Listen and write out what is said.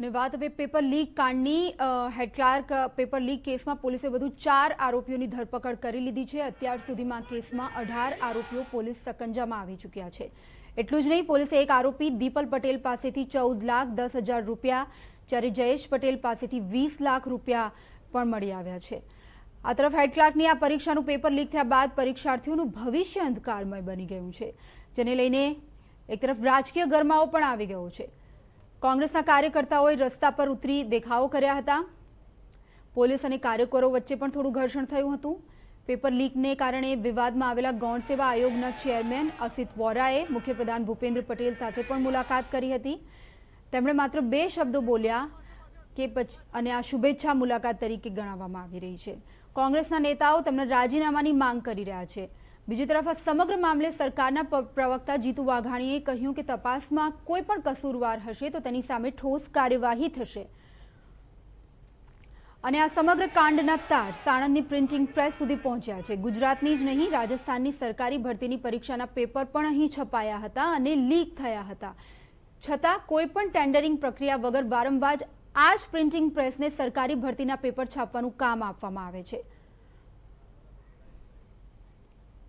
અને વાત હવે પેપર લીક કાંડની હેડ ક્લાર્ક પેપર લીક કેસમાં પોલીસે વધુ ચાર આરોપીઓની ધરપકડ કરી લીધી છે અત્યાર સુધીમાં કેસમાં અઢાર આરોપીઓ પોલીસ સકંજામાં આવી ચૂક્યા છે એટલું જ નહીં પોલીસે એક આરોપી દીપલ પટેલ પાસેથી ચૌદ લાખ દસ હજાર રૂપિયા જ્યારે જયેશ પટેલ પાસેથી વીસ લાખ રૂપિયા પણ મળી આવ્યા છે આ તરફ હેડ ક્લાર્કની આ પરીક્ષાનું પેપર લીક થયા બાદ પરીક્ષાર્થીઓનું ભવિષ્ય અંધકારમય બની ગયું છે જેને લઈને એક તરફ રાજકીય ગરમાવો પણ આવી ગયો છે કોંગ્રેસના કાર્યકર્તાઓએ રસ્તા પર ઉતરી દેખાવો કર્યા હતા પોલીસ અને કાર્યકરો વચ્ચે પણ થોડું ઘર્ષણ થયું હતું પેપર લીકને કારણે વિવાદમાં આવેલા ગૌણ સેવા આયોગના ચેરમેન અસિત વોરાએ મુખ્યપ્રધાન ભૂપેન્દ્ર પટેલ સાથે પણ મુલાકાત કરી હતી તેમણે માત્ર બે શબ્દો બોલ્યા કે પછી અને આ શુભેચ્છા મુલાકાત તરીકે ગણાવવામાં આવી રહી છે કોંગ્રેસના નેતાઓ તેમના રાજીનામાની માંગ કરી રહ્યા છે બીજી તરફ આ સમગ્ર મામલે સરકારના પ્રવક્તા જીતુ વાઘાણીએ કહ્યું કે તપાસમાં કોઈ પણ કસૂરવાર હશે તો તેની સામે ઠોસ કાર્યવાહી થશે અને આ સમગ્ર કાંડના તાર સાણંદની પ્રિન્ટિંગ પ્રેસ સુધી પહોંચ્યા છે ગુજરાતની જ નહીં રાજસ્થાનની સરકારી ભરતીની પરીક્ષાના પેપર પણ અહીં છપાયા હતા અને લીક થયા હતા છતાં કોઈ પણ ટેન્ડરિંગ પ્રક્રિયા વગર વારંવાર આ જ પ્રિન્ટિંગ પ્રેસને સરકારી ભરતીના પેપર છાપવાનું કામ આપવામાં આવે છે